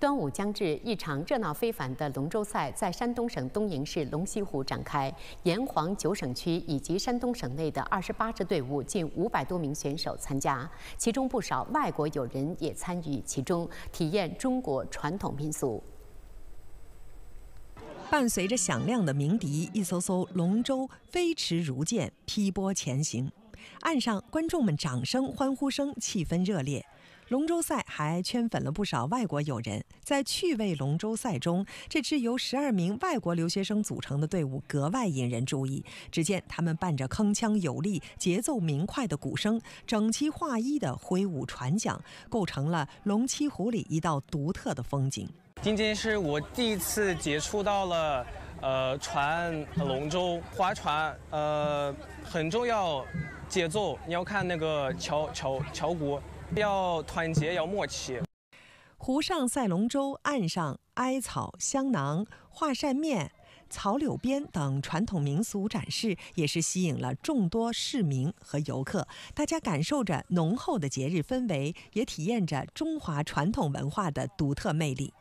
端午将至，一场热闹非凡的龙舟赛在山东省东营市龙西湖展开。沿黄九省区以及山东省内的二十八支队伍，近五百多名选手参加，其中不少外国友人也参与其中，体验中国传统民俗。伴随着响亮的鸣笛，一艘艘龙舟飞驰如箭，劈波前行。岸上观众们掌声、欢呼声，气氛热烈。龙舟赛还圈粉了不少外国友人。在趣味龙舟赛中，这支由十二名外国留学生组成的队伍格外引人注意。只见他们伴着铿锵有力、节奏明快的鼓声，整齐划一地挥舞船桨，构成了龙栖湖里一道独特的风景。今天是我第一次接触到了，呃，船、龙舟、划船，呃，很重要。节奏，你要看那个桥桥桥骨，要团结，要默契。湖上赛龙舟，岸上艾草香囊、画扇面、草柳编等传统民俗展示，也是吸引了众多市民和游客。大家感受着浓厚的节日氛围，也体验着中华传统文化的独特魅力。